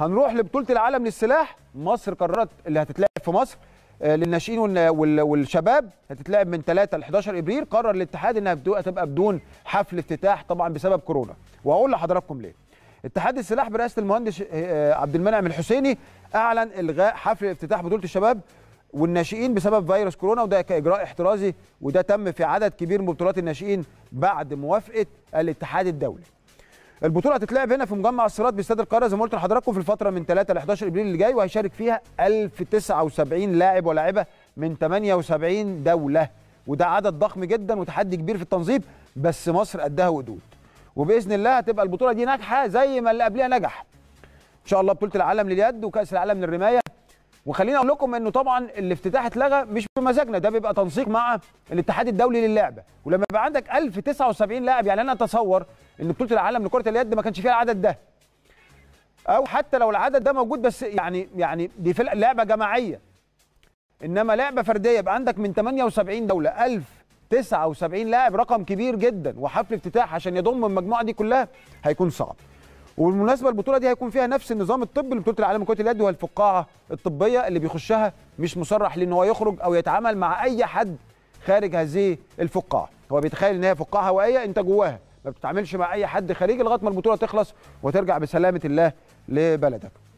هنروح لبطوله العالم للسلاح مصر قررت اللي هتتلعب في مصر آه، للناشئين والشباب هتتلعب من 3 ل 11 ابريل قرر الاتحاد انها تبقى بدون حفل افتتاح طبعا بسبب كورونا وهقول لحضراتكم ليه اتحاد السلاح برئاسه المهندس آه، عبد المنعم الحسيني اعلن الغاء حفل افتتاح بطوله الشباب والناشئين بسبب فيروس كورونا وده كاجراء احترازي وده تم في عدد كبير من بطولات الناشئين بعد موافقه الاتحاد الدولي البطوله هتتلعب هنا في مجمع الصراط باستاد القاهره زي ما قلت لحضراتكم في الفتره من 3 ل 11 ابريل اللي جاي وهيشارك فيها 1079 لاعب ولاعبه من 78 دوله وده عدد ضخم جدا وتحدي كبير في التنظيم بس مصر قدها وقدود وباذن الله هتبقى البطوله دي ناجحه زي ما اللي قبلها نجح ان شاء الله بطوله العالم لليد وكاس العالم للرمايه وخليني اقول لكم انه طبعا الافتتاح اتلغى مش بمزاجنا ده بيبقى تنسيق مع الاتحاد الدولي للعبه ولما يبقى عندك 1079 لاعب يعني انا اتصور ان بطوله العالم لكره اليد ما كانش فيها العدد ده او حتى لو العدد ده موجود بس يعني يعني دي فرقه لعبه جماعيه انما لعبه فرديه يبقى عندك من 78 دوله 1079 لاعب رقم كبير جدا وحفل افتتاح عشان يضم المجموعه دي كلها هيكون صعب وبالمناسبه البطوله دي هيكون فيها نفس النظام الطبي لبطوله العالم لكره اليد والفقاعه الطبيه اللي بيخشها مش مصرح لان هو يخرج او يتعامل مع اي حد خارج هذه الفقاعه هو بيتخيل ان هي فقاعه هوائيه انت جواها ما بتتعاملش مع اي حد خارجي لغايه ما البطوله تخلص وترجع بسلامه الله لبلدك